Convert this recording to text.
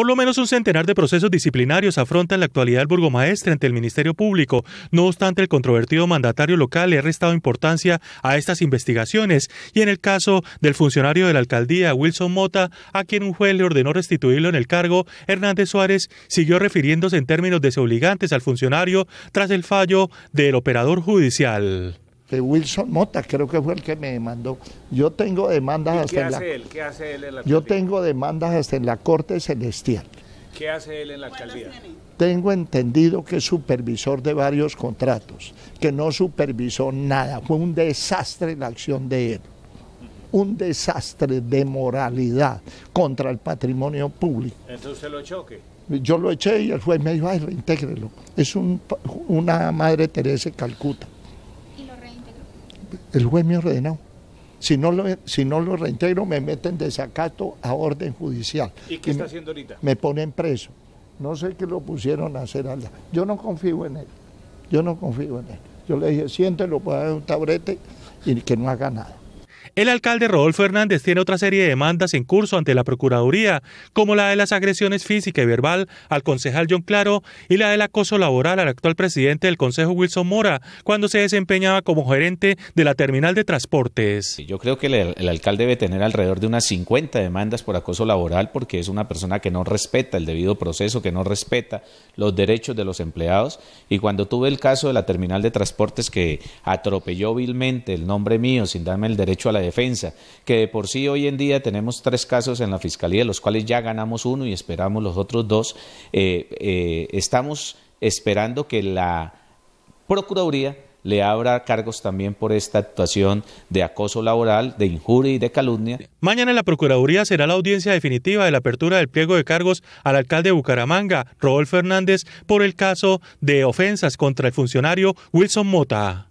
Por lo menos un centenar de procesos disciplinarios afronta en la actualidad el burgomaestre ante el Ministerio Público. No obstante, el controvertido mandatario local le ha restado importancia a estas investigaciones y en el caso del funcionario de la alcaldía, Wilson Mota, a quien un juez le ordenó restituirlo en el cargo, Hernández Suárez siguió refiriéndose en términos desobligantes al funcionario tras el fallo del operador judicial. Wilson Mota creo que fue el que me demandó. Yo tengo demandas hasta qué hace él? ¿Qué hace él en la Yo tengo demandas hasta en la Corte Celestial. ¿Qué hace él en la alcaldía? Tengo entendido que es supervisor de varios contratos, que no supervisó nada. Fue un desastre la acción de él. Un desastre de moralidad contra el patrimonio público. Entonces lo qué? Yo lo eché y el juez me dijo, ay, reintégrelo. Es una madre Teresa Calcuta. El juez me ordenó. Si no, lo, si no lo reintegro, me meten de sacato a orden judicial. ¿Y qué está haciendo ahorita? Me ponen preso. No sé qué lo pusieron a hacer Yo no confío en él. Yo no confío en él. Yo le dije, siéntelo, puede un taburete y que no haga nada. El alcalde Rodolfo Hernández tiene otra serie de demandas en curso ante la Procuraduría, como la de las agresiones física y verbal al concejal John Claro y la del acoso laboral al actual presidente del Consejo Wilson Mora, cuando se desempeñaba como gerente de la terminal de transportes. Yo creo que el, alcalde debe tener alrededor de unas 50 demandas por acoso laboral porque es una persona que no respeta el debido proceso, que no respeta los derechos de los empleados. Y cuando tuve el caso de la terminal de transportes que atropelló vilmente el nombre mío sin darme el derecho a la defensa, que por sí hoy en día tenemos tres casos en la Fiscalía, de los cuales ya ganamos uno y esperamos los otros dos, eh, eh, estamos esperando que la Procuraduría le abra cargos también por esta actuación de acoso laboral, de injuria y de calumnia. Mañana en la Procuraduría será la audiencia definitiva de la apertura del pliego de cargos al alcalde de Bucaramanga, Rodolfo Fernández, por el caso de ofensas contra el funcionario Wilson Mota.